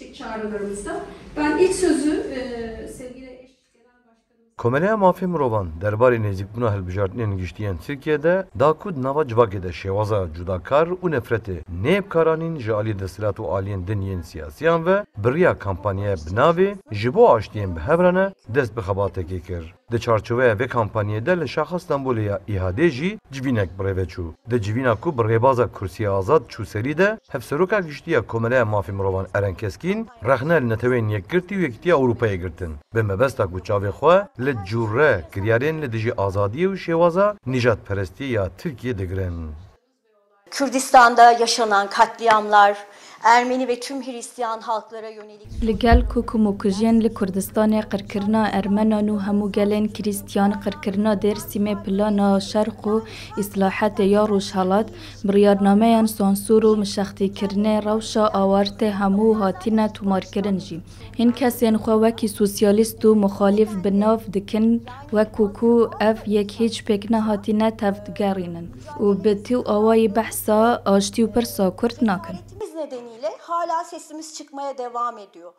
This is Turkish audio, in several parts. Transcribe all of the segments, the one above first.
belirtmiştik çağrılarımızda. Ben ilk sözü e, sevgili Komeraya mafim rovan derbarê nêzîkbûna hilbijartinên giştiyen Tirkiye de dakud nava civakê de şewaza cudakar û nefretê nêbkaranîn ji alî desilat û siyasiyan ve biriya kampanyaya binavê ji bo aştiyên bi hevrane dest bi kir. د چارچوبه و کمپانیه ده له شاخص استانبول اهاده جی جوینک بریوه چو د جوینا کو بریبازا کرسی آزاد چو سری ده هفسروکا گشتیا کومله مافی مروان ارنکسکین رخنه نتوین یک گرتی و یکتی اروپای گرتن به مبستا کو چاوی خو له جوره کریارین له دجی آزادی و شوازا نجات پرستی یا ترکیه دگرن Kürdistan'da yaşanan katliamlar, Ermeni ve tüm Hristiyan halklara yönelik... Li gel ku kumokujên li Kurdistanê qirkirina Ermenan û hemû gelên Kristiyan qirkirina Dêrsimê plana şerq û îslahetê ya rojhelat, biryarnameyan sansûr û mişextîkirinê rewşa awartê hemû hatine tûmarkirin jî. Hin kesên xwe wekî sosyalîst û mixalîf bi nav dikin wekû ku ev yek hêç pêk nehatîne tevdigerînin û bi tîw awayî behsa aştî û pirsa Kurd nakin. nedeniyle hala sesimiz çıkmaya devam ediyor.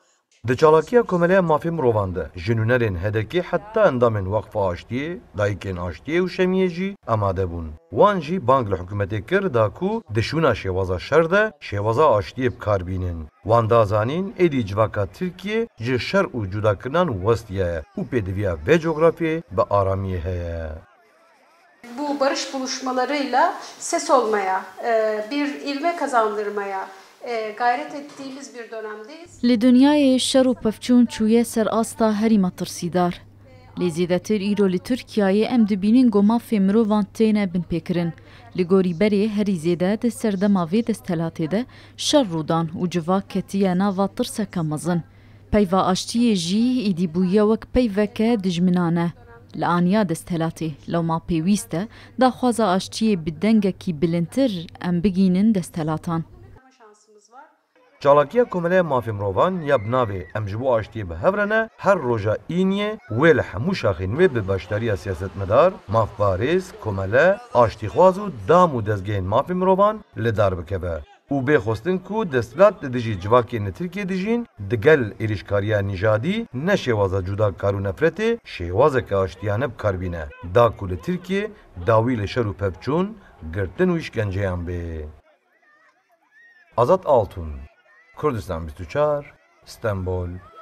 Diçalakiya komeleye mafim rovandı. Jinunerin hedeki hatta endamên vakfa aştiye, dayikên aştiye û şemiyê amade bun. Wan Bangla hükümeti kır da ku dişûna şevaza şerde şevaza şêwaza karbinin. bikar zanin Wan da zanîn êdî civaka Tirkiye ji şer û cudakirinan westiye ye û pêdiviya vê coğrafyayê bi heye bu barış buluşmalarıyla ses olmaya, e, bir ilme kazandırmaya لدنیای شەڕ و پەفچوون چوویە سەر ئاستا هەریمە ترسیدار. لێزیدەتر ئیرۆ لە تورکایە ئەم دبینین گۆمافێ مرۆڤان تێنە بنپێکردن li gorîberê herî zêde di serdema vê destelatê de şer rûdan û civa ketiye nava tirseke mezin. Peyva aştiyê jî îdîbûye wek peyveke dijminane. Li aniya destelatê lewma pêwîst e daxwaza aştiyê bi dengekî bilintir em bigînin destelatan. Çalakiya Komele mafimrovan ya binavê em ji bo aştiyê bihevre her roja îniyê wê li hemû şaxên wê bi başdariya siyasetmedar, mafbarêz, komele, aştîxwaz û dam û dezgehên mafê mirovan li dar bikeve. û bêxwestin ku desthilat li dijî civakên li Tirkiye dijîn di gel êrişkariya nîjadî ne şêwaza cuda kar û nefretê şêwazeke aştiyane bikarbîne. Da ku li Tirkiye dawî li şer û pevçûn, girtin û îşkenceyan bê. Azat Altun, Kürdistan Bistüçar, İstanbul